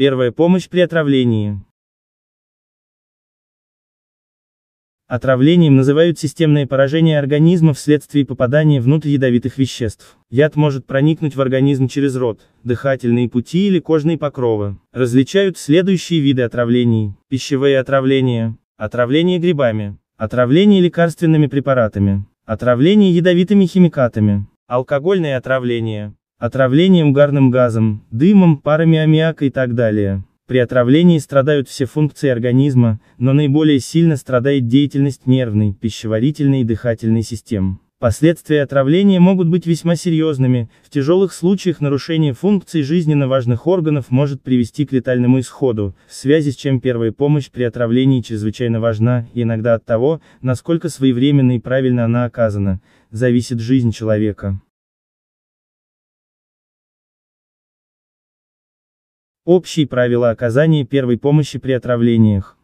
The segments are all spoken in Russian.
Первая помощь при отравлении. Отравлением называют системное поражение организма вследствие попадания внутрь ядовитых веществ. Яд может проникнуть в организм через рот, дыхательные пути или кожные покровы. Различают следующие виды отравлений. Пищевые отравления, отравление грибами, отравление лекарственными препаратами, отравление ядовитыми химикатами, алкогольное отравление, отравлением угарным газом, дымом, парами аммиака и так далее. При отравлении страдают все функции организма, но наиболее сильно страдает деятельность нервной, пищеварительной и дыхательной систем. Последствия отравления могут быть весьма серьезными, в тяжелых случаях нарушение функций жизненно важных органов может привести к летальному исходу, в связи с чем первая помощь при отравлении чрезвычайно важна, иногда от того, насколько своевременно и правильно она оказана, зависит жизнь человека. Общие правила оказания первой помощи при отравлениях.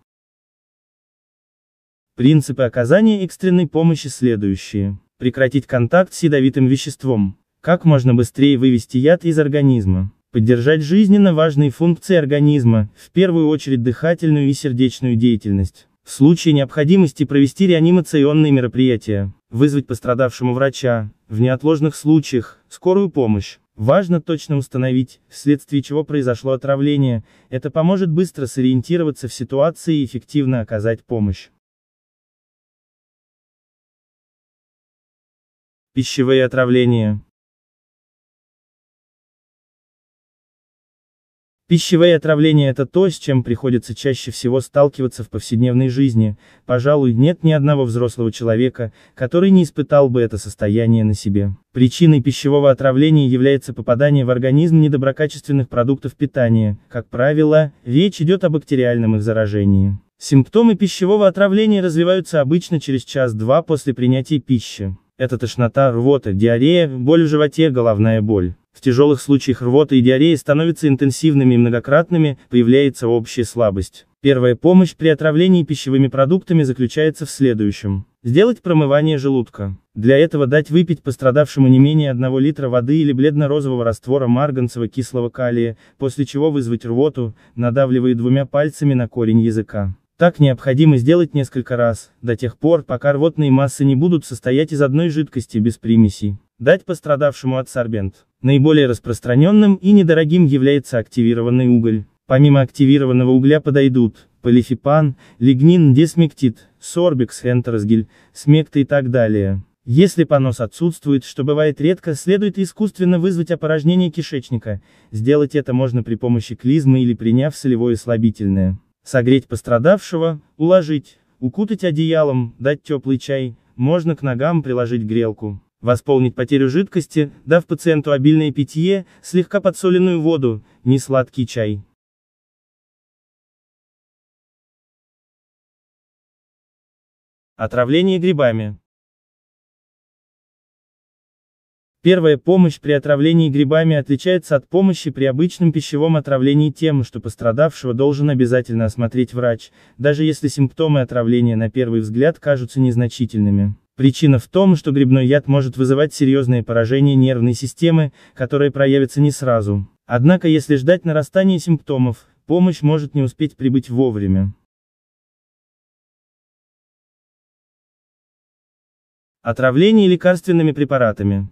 Принципы оказания экстренной помощи следующие. Прекратить контакт с ядовитым веществом. Как можно быстрее вывести яд из организма. Поддержать жизненно важные функции организма, в первую очередь дыхательную и сердечную деятельность. В случае необходимости провести реанимационные мероприятия. Вызвать пострадавшему врача, в неотложных случаях, скорую помощь. Важно точно установить, вследствие чего произошло отравление, это поможет быстро сориентироваться в ситуации и эффективно оказать помощь. Пищевые отравления Пищевые отравления – это то, с чем приходится чаще всего сталкиваться в повседневной жизни, пожалуй, нет ни одного взрослого человека, который не испытал бы это состояние на себе. Причиной пищевого отравления является попадание в организм недоброкачественных продуктов питания, как правило, речь идет о бактериальном их заражении. Симптомы пищевого отравления развиваются обычно через час-два после принятия пищи. Это тошнота, рвота, диарея, боль в животе, головная боль. В тяжелых случаях рвота и диарея становятся интенсивными и многократными, появляется общая слабость. Первая помощь при отравлении пищевыми продуктами заключается в следующем. Сделать промывание желудка. Для этого дать выпить пострадавшему не менее 1 литра воды или бледно-розового раствора марганцево-кислого калия, после чего вызвать рвоту, надавливая двумя пальцами на корень языка. Так необходимо сделать несколько раз, до тех пор, пока рвотные массы не будут состоять из одной жидкости без примесей дать пострадавшему от сорбент. Наиболее распространенным и недорогим является активированный уголь. Помимо активированного угля подойдут полифипан, лигнин, десмектит, сорбикс, энтерсгель, смекта и так далее. Если понос отсутствует, что бывает редко, следует искусственно вызвать опорожнение кишечника. Сделать это можно при помощи клизмы или приняв солевое слабительное. Согреть пострадавшего, уложить, укутать одеялом, дать теплый чай, можно к ногам приложить грелку восполнить потерю жидкости, дав пациенту обильное питье, слегка подсоленную воду, не сладкий чай. Отравление грибами. Первая помощь при отравлении грибами отличается от помощи при обычном пищевом отравлении тем, что пострадавшего должен обязательно осмотреть врач, даже если симптомы отравления на первый взгляд кажутся незначительными. Причина в том, что грибной яд может вызывать серьезные поражения нервной системы, которые проявятся не сразу. Однако если ждать нарастания симптомов, помощь может не успеть прибыть вовремя. Отравление лекарственными препаратами.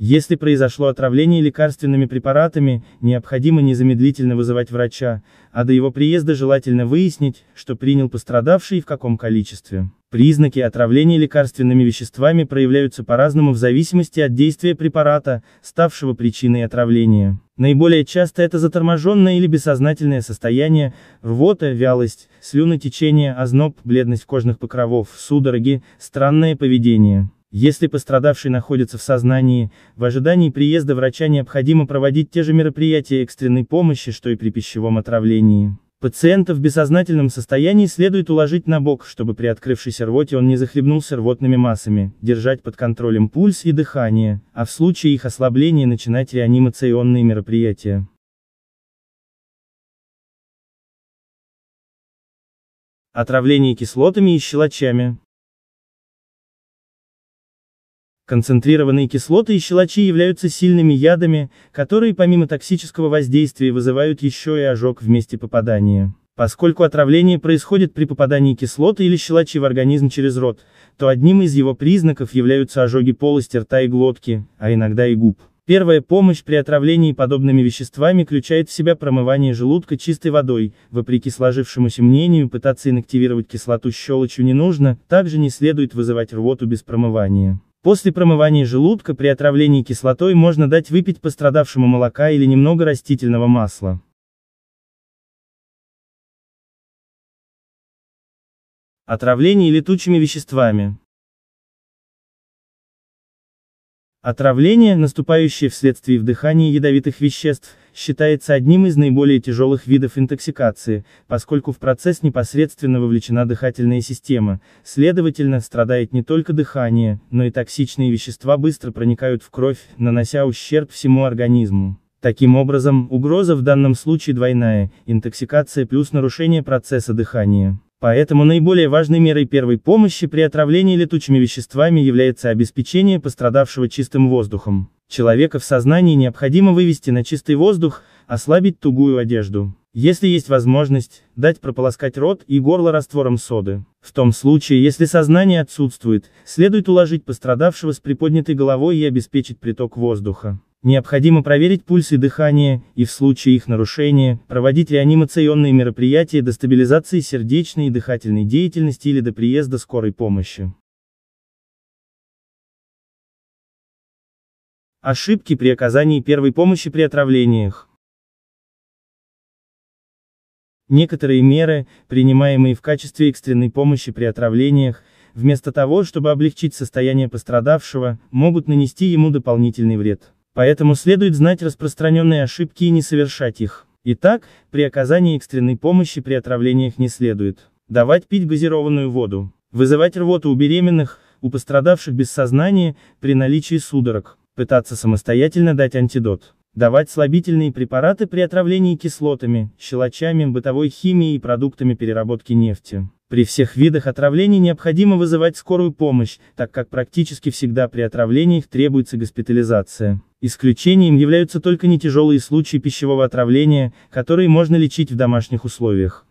Если произошло отравление лекарственными препаратами, необходимо незамедлительно вызывать врача, а до его приезда желательно выяснить, что принял пострадавший и в каком количестве. Признаки отравления лекарственными веществами проявляются по-разному в зависимости от действия препарата, ставшего причиной отравления. Наиболее часто это заторможенное или бессознательное состояние, рвота, вялость, слюнотечение, озноб, бледность кожных покровов, судороги, странное поведение. Если пострадавший находится в сознании, в ожидании приезда врача необходимо проводить те же мероприятия экстренной помощи, что и при пищевом отравлении. Пациента в бессознательном состоянии следует уложить на бок, чтобы при открывшейся рвоте он не захлебнулся рвотными массами, держать под контролем пульс и дыхание, а в случае их ослабления начинать реанимационные мероприятия. Отравление кислотами и щелочами Концентрированные кислоты и щелочи являются сильными ядами, которые помимо токсического воздействия вызывают еще и ожог в месте попадания. Поскольку отравление происходит при попадании кислоты или щелочи в организм через рот, то одним из его признаков являются ожоги полости рта и глотки, а иногда и губ. Первая помощь при отравлении подобными веществами включает в себя промывание желудка чистой водой, вопреки сложившемуся мнению пытаться инактивировать кислоту щелочью не нужно, также не следует вызывать рвоту без промывания. После промывания желудка при отравлении кислотой можно дать выпить пострадавшему молока или немного растительного масла. Отравление летучими веществами Отравление, наступающее вследствие вдыхания ядовитых веществ, считается одним из наиболее тяжелых видов интоксикации, поскольку в процесс непосредственно вовлечена дыхательная система, следовательно, страдает не только дыхание, но и токсичные вещества быстро проникают в кровь, нанося ущерб всему организму. Таким образом, угроза в данном случае двойная, интоксикация плюс нарушение процесса дыхания. Поэтому наиболее важной мерой первой помощи при отравлении летучими веществами является обеспечение пострадавшего чистым воздухом. Человека в сознании необходимо вывести на чистый воздух, ослабить тугую одежду. Если есть возможность, дать прополоскать рот и горло раствором соды. В том случае, если сознание отсутствует, следует уложить пострадавшего с приподнятой головой и обеспечить приток воздуха. Необходимо проверить пульс и дыхание, и в случае их нарушения, проводить реанимационные мероприятия до стабилизации сердечной и дыхательной деятельности или до приезда скорой помощи. Ошибки при оказании первой помощи при отравлениях. Некоторые меры, принимаемые в качестве экстренной помощи при отравлениях, вместо того, чтобы облегчить состояние пострадавшего, могут нанести ему дополнительный вред. Поэтому следует знать распространенные ошибки и не совершать их. Итак, при оказании экстренной помощи при отравлениях не следует давать пить газированную воду, вызывать рвоту у беременных, у пострадавших без сознания, при наличии судорог, пытаться самостоятельно дать антидот, давать слабительные препараты при отравлении кислотами, щелочами, бытовой химией и продуктами переработки нефти. При всех видах отравлений необходимо вызывать скорую помощь, так как практически всегда при отравлениях требуется госпитализация. Исключением являются только нетяжелые случаи пищевого отравления, которые можно лечить в домашних условиях.